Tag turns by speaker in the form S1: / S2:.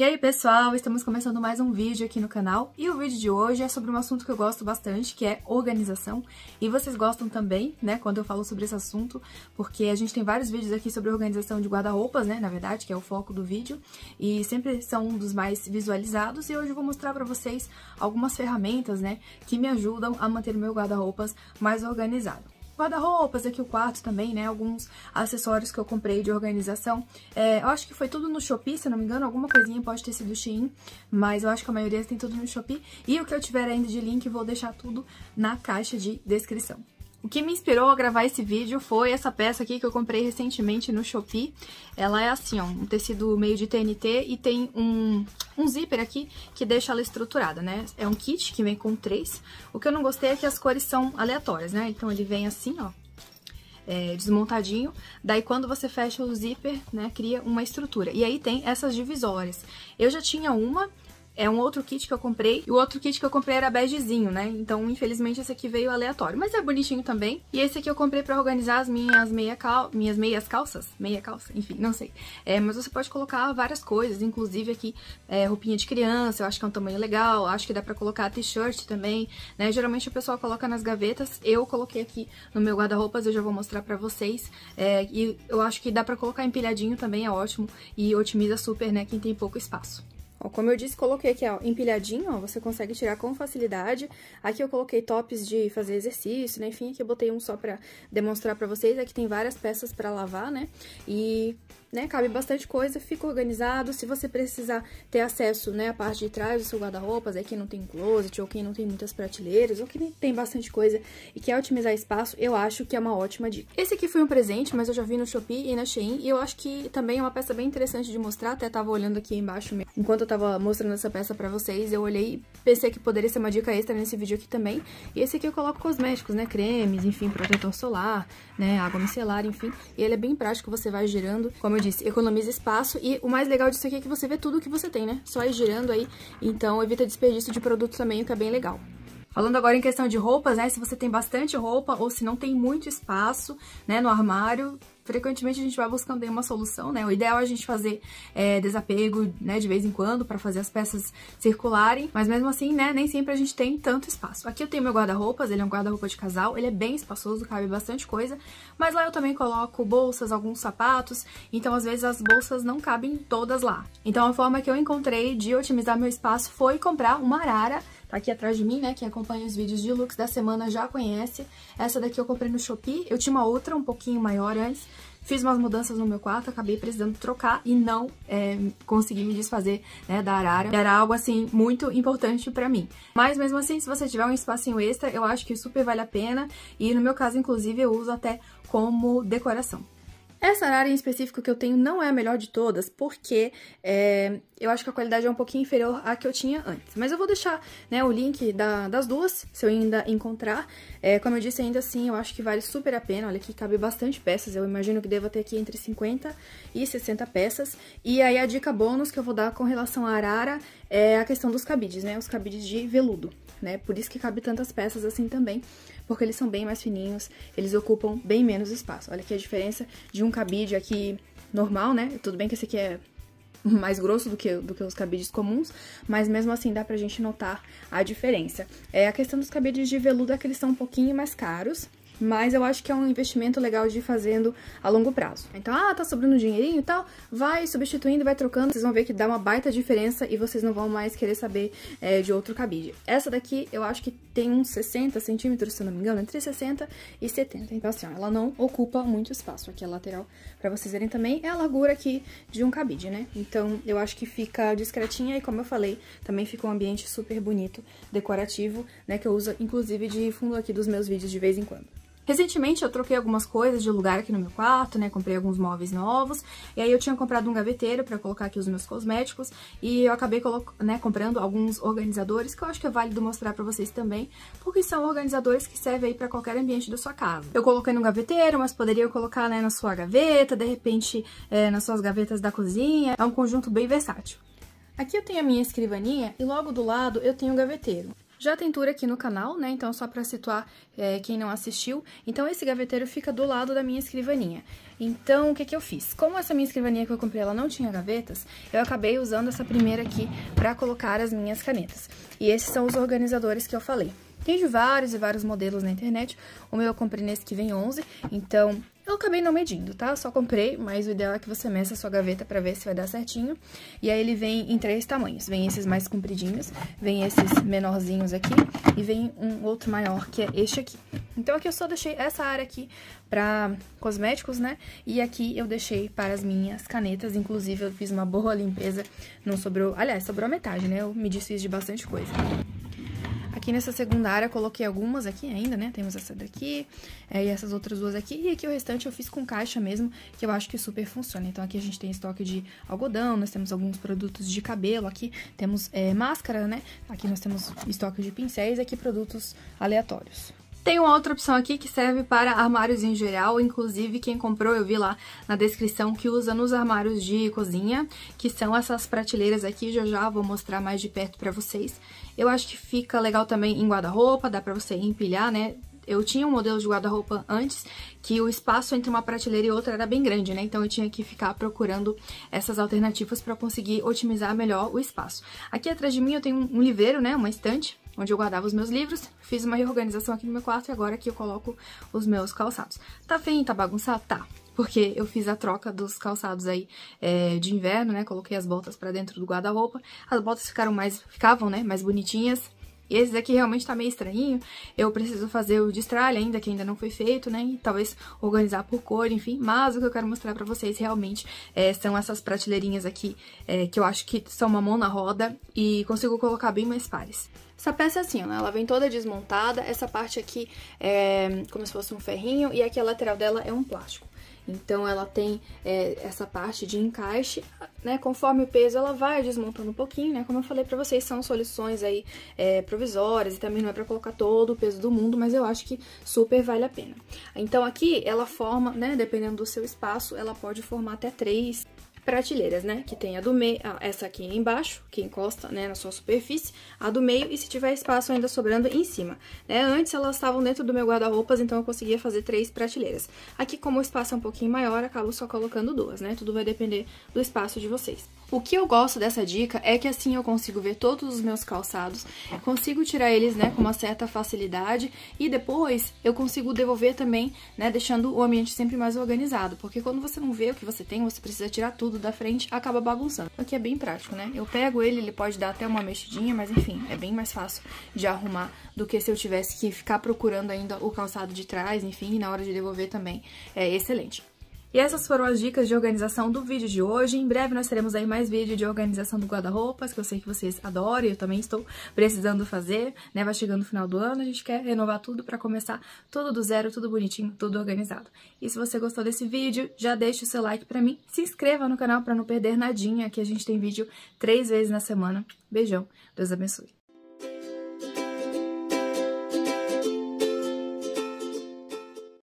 S1: E aí pessoal, estamos começando mais um vídeo aqui no canal e o vídeo de hoje é sobre um assunto que eu gosto bastante, que é organização. E vocês gostam também, né, quando eu falo sobre esse assunto, porque a gente tem vários vídeos aqui sobre organização de guarda-roupas, né, na verdade, que é o foco do vídeo, e sempre são um dos mais visualizados. E hoje eu vou mostrar pra vocês algumas ferramentas, né, que me ajudam a manter o meu guarda-roupas mais organizado guarda-roupas, aqui o quarto também, né? Alguns acessórios que eu comprei de organização. É, eu acho que foi tudo no Shopee, se não me engano, alguma coisinha pode ter sido Shein, mas eu acho que a maioria tem tudo no Shopee. E o que eu tiver ainda de link, vou deixar tudo na caixa de descrição. O que me inspirou a gravar esse vídeo foi essa peça aqui que eu comprei recentemente no Shopee. Ela é assim, ó, um tecido meio de TNT e tem um, um zíper aqui que deixa ela estruturada, né? É um kit que vem com três. O que eu não gostei é que as cores são aleatórias, né? Então ele vem assim, ó, é, desmontadinho. Daí quando você fecha o zíper, né, cria uma estrutura. E aí tem essas divisórias. Eu já tinha uma é um outro kit que eu comprei. E o outro kit que eu comprei era begezinho, né? Então, infelizmente, esse aqui veio aleatório. Mas é bonitinho também. E esse aqui eu comprei pra organizar as minhas, meia cal... minhas meias calças. Meia calça, enfim, não sei. É, mas você pode colocar várias coisas, inclusive aqui é, roupinha de criança, eu acho que é um tamanho legal. Acho que dá pra colocar t-shirt também, né? Geralmente o pessoal coloca nas gavetas. Eu coloquei aqui no meu guarda-roupas, eu já vou mostrar pra vocês. É, e eu acho que dá pra colocar empilhadinho também, é ótimo. E otimiza super, né? Quem tem pouco espaço. Ó, como eu disse, coloquei aqui, ó, empilhadinho, ó, você consegue tirar com facilidade. Aqui eu coloquei tops de fazer exercício, né? Enfim, aqui eu botei um só pra demonstrar pra vocês. Aqui tem várias peças pra lavar, né? E, né, cabe bastante coisa, fica organizado. Se você precisar ter acesso, né, à parte de trás do seu guarda-roupas, aí quem não tem closet, ou quem não tem muitas prateleiras, ou quem tem bastante coisa e quer otimizar espaço, eu acho que é uma ótima dica. Esse aqui foi um presente, mas eu já vi no Shopee e na Shein, e eu acho que também é uma peça bem interessante de mostrar, até tava olhando aqui embaixo mesmo, enquanto eu tava mostrando essa peça pra vocês, eu olhei e pensei que poderia ser uma dica extra nesse vídeo aqui também. E esse aqui eu coloco cosméticos, né? Cremes, enfim, protetor solar, né? Água micelar, enfim. E ele é bem prático, você vai girando. Como eu disse, economiza espaço. E o mais legal disso aqui é que você vê tudo o que você tem, né? Só ir girando aí. Então evita desperdício de produto também, o que é bem legal. Falando agora em questão de roupas, né? Se você tem bastante roupa ou se não tem muito espaço, né, no armário, frequentemente a gente vai buscando uma solução, né? O ideal é a gente fazer é, desapego, né, de vez em quando, para fazer as peças circularem, mas mesmo assim, né, nem sempre a gente tem tanto espaço. Aqui eu tenho meu guarda-roupas, ele é um guarda-roupa de casal, ele é bem espaçoso, cabe bastante coisa, mas lá eu também coloco bolsas, alguns sapatos, então às vezes as bolsas não cabem todas lá. Então a forma que eu encontrei de otimizar meu espaço foi comprar uma arara tá aqui atrás de mim, né? Quem acompanha os vídeos de looks da semana já conhece. Essa daqui eu comprei no Shopee, eu tinha uma outra um pouquinho maior antes. Fiz umas mudanças no meu quarto, acabei precisando trocar e não é, consegui me desfazer né, da arara. Era algo, assim, muito importante pra mim. Mas, mesmo assim, se você tiver um espacinho extra, eu acho que super vale a pena. E, no meu caso, inclusive, eu uso até como decoração. Essa arara em específico que eu tenho não é a melhor de todas, porque é, eu acho que a qualidade é um pouquinho inferior à que eu tinha antes. Mas eu vou deixar né, o link da, das duas, se eu ainda encontrar. É, como eu disse, ainda assim, eu acho que vale super a pena. Olha, aqui cabe bastante peças, eu imagino que deva ter aqui entre 50 e 60 peças. E aí a dica bônus que eu vou dar com relação à arara é a questão dos cabides, né? Os cabides de veludo, né? Por isso que cabe tantas peças assim também porque eles são bem mais fininhos, eles ocupam bem menos espaço. Olha aqui a diferença de um cabide aqui normal, né? Tudo bem que esse aqui é mais grosso do que, do que os cabides comuns, mas mesmo assim dá pra gente notar a diferença. É, a questão dos cabides de veludo é que eles são um pouquinho mais caros, mas eu acho que é um investimento legal de ir fazendo a longo prazo. Então, ah, tá sobrando dinheirinho e tal, vai substituindo, vai trocando, vocês vão ver que dá uma baita diferença e vocês não vão mais querer saber é, de outro cabide. Essa daqui eu acho que tem uns 60 centímetros, se eu não me engano, entre 60 e 70. Então, assim, ó, ela não ocupa muito espaço aqui a lateral, pra vocês verem também. É a largura aqui de um cabide, né? Então, eu acho que fica discretinha e, como eu falei, também fica um ambiente super bonito, decorativo, né? Que eu uso, inclusive, de fundo aqui dos meus vídeos de vez em quando. Recentemente eu troquei algumas coisas de lugar aqui no meu quarto, né? Comprei alguns móveis novos. E aí eu tinha comprado um gaveteiro para colocar aqui os meus cosméticos. E eu acabei né, comprando alguns organizadores que eu acho que é válido mostrar para vocês também. Porque são organizadores que servem aí para qualquer ambiente da sua casa. Eu coloquei no gaveteiro, mas poderia colocar né, na sua gaveta, de repente é, nas suas gavetas da cozinha. É um conjunto bem versátil. Aqui eu tenho a minha escrivaninha e logo do lado eu tenho o gaveteiro. Já tem tour aqui no canal, né, então só para situar é, quem não assistiu. Então, esse gaveteiro fica do lado da minha escrivaninha. Então, o que que eu fiz? Como essa minha escrivaninha que eu comprei, ela não tinha gavetas, eu acabei usando essa primeira aqui para colocar as minhas canetas. E esses são os organizadores que eu falei. Tem de vários e vários modelos na internet. O meu eu comprei nesse que vem 11, então eu acabei não medindo, tá? Eu só comprei, mas o ideal é que você meça a sua gaveta pra ver se vai dar certinho. E aí ele vem em três tamanhos. Vem esses mais compridinhos, vem esses menorzinhos aqui e vem um outro maior, que é este aqui. Então aqui eu só deixei essa área aqui pra cosméticos, né? E aqui eu deixei para as minhas canetas, inclusive eu fiz uma boa limpeza, não sobrou... Aliás, sobrou metade, né? Eu me desfiz de bastante coisa. Aqui nessa segunda área coloquei algumas aqui ainda, né? Temos essa daqui é, e essas outras duas aqui. E aqui o restante eu fiz com caixa mesmo, que eu acho que super funciona. Então aqui a gente tem estoque de algodão, nós temos alguns produtos de cabelo aqui, temos é, máscara, né? Aqui nós temos estoque de pincéis, aqui produtos aleatórios. Tem uma outra opção aqui que serve para armários em geral, inclusive quem comprou eu vi lá na descrição que usa nos armários de cozinha, que são essas prateleiras aqui, já já vou mostrar mais de perto para vocês. Eu acho que fica legal também em guarda-roupa, dá para você empilhar, né? eu tinha um modelo de guarda-roupa antes que o espaço entre uma prateleira e outra era bem grande, né? Então eu tinha que ficar procurando essas alternativas para conseguir otimizar melhor o espaço. Aqui atrás de mim eu tenho um livreiro, né? Uma estante onde eu guardava os meus livros, fiz uma reorganização aqui no meu quarto e agora aqui eu coloco os meus calçados. Tá feio, tá bagunçado? Tá porque eu fiz a troca dos calçados aí é, de inverno, né? Coloquei as botas para dentro do guarda-roupa. As botas ficaram mais, ficavam, né? Mais bonitinhas, e esse daqui realmente tá meio estranho. Eu preciso fazer o destralhe ainda, que ainda não foi feito, né? E talvez organizar por cor, enfim. Mas o que eu quero mostrar pra vocês realmente é, são essas prateleirinhas aqui, é, que eu acho que são uma mão na roda e consigo colocar bem mais pares. Essa peça é assim, ó, né? ela vem toda desmontada, essa parte aqui é como se fosse um ferrinho e aqui a lateral dela é um plástico. Então ela tem é, essa parte de encaixe, né? Conforme o peso ela vai desmontando um pouquinho, né? Como eu falei para vocês, são soluções aí é, provisórias e também não é para colocar todo o peso do mundo, mas eu acho que super vale a pena. Então aqui ela forma, né? Dependendo do seu espaço, ela pode formar até três prateleiras, né? Que tem a do meio, ah, essa aqui embaixo, que encosta, né, na sua superfície, a do meio e se tiver espaço ainda sobrando em cima, né? Antes elas estavam dentro do meu guarda-roupas, então eu conseguia fazer três prateleiras. Aqui, como o espaço é um pouquinho maior, acabo só colocando duas, né? Tudo vai depender do espaço de vocês. O que eu gosto dessa dica é que assim eu consigo ver todos os meus calçados, consigo tirar eles, né, com uma certa facilidade e depois eu consigo devolver também, né, deixando o ambiente sempre mais organizado, porque quando você não vê o que você tem, você precisa tirar tudo da frente acaba bagunçando. O que é bem prático, né? Eu pego ele, ele pode dar até uma mexidinha, mas enfim, é bem mais fácil de arrumar do que se eu tivesse que ficar procurando ainda o calçado de trás, enfim, e na hora de devolver também é excelente. E essas foram as dicas de organização do vídeo de hoje. Em breve nós teremos aí mais vídeo de organização do guarda-roupas, que eu sei que vocês adoram e eu também estou precisando fazer, né? Vai chegando o final do ano, a gente quer renovar tudo para começar tudo do zero, tudo bonitinho, tudo organizado. E se você gostou desse vídeo, já deixa o seu like para mim, se inscreva no canal para não perder nadinha, que a gente tem vídeo três vezes na semana. Beijão, Deus abençoe.